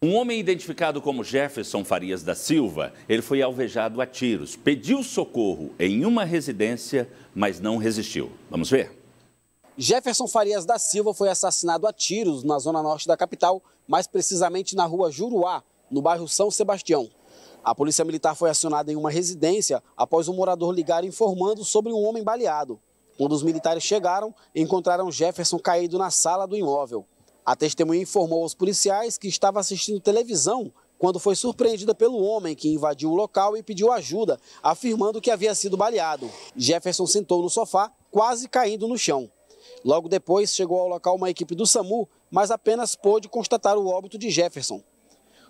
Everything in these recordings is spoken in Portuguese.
Um homem identificado como Jefferson Farias da Silva, ele foi alvejado a tiros, pediu socorro em uma residência, mas não resistiu. Vamos ver? Jefferson Farias da Silva foi assassinado a tiros na zona norte da capital, mais precisamente na rua Juruá, no bairro São Sebastião. A polícia militar foi acionada em uma residência após um morador ligar informando sobre um homem baleado. Quando os militares chegaram, encontraram Jefferson caído na sala do imóvel. A testemunha informou aos policiais que estava assistindo televisão quando foi surpreendida pelo homem que invadiu o local e pediu ajuda, afirmando que havia sido baleado. Jefferson sentou no sofá, quase caindo no chão. Logo depois, chegou ao local uma equipe do SAMU, mas apenas pôde constatar o óbito de Jefferson.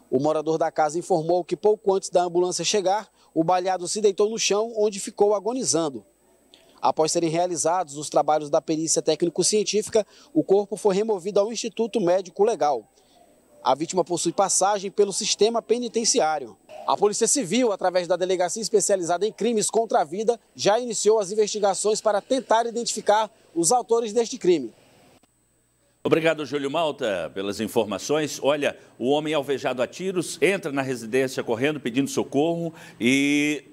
O morador da casa informou que pouco antes da ambulância chegar, o baleado se deitou no chão, onde ficou agonizando. Após serem realizados os trabalhos da perícia técnico-científica, o corpo foi removido ao Instituto Médico Legal. A vítima possui passagem pelo sistema penitenciário. A Polícia Civil, através da Delegacia Especializada em Crimes contra a Vida, já iniciou as investigações para tentar identificar os autores deste crime. Obrigado, Júlio Malta, pelas informações. Olha, o homem alvejado a tiros entra na residência correndo pedindo socorro e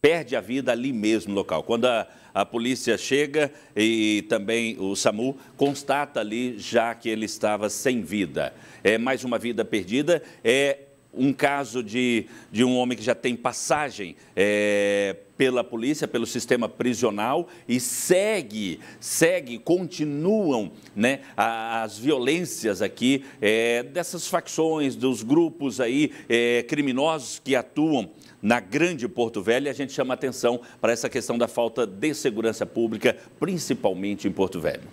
perde a vida ali mesmo no local. Quando a, a polícia chega e também o SAMU constata ali já que ele estava sem vida. É mais uma vida perdida. É um caso de, de um homem que já tem passagem é, pela polícia, pelo sistema prisional e segue, segue, continuam né, as violências aqui é, dessas facções, dos grupos aí é, criminosos que atuam na grande Porto Velho e a gente chama atenção para essa questão da falta de segurança pública, principalmente em Porto Velho.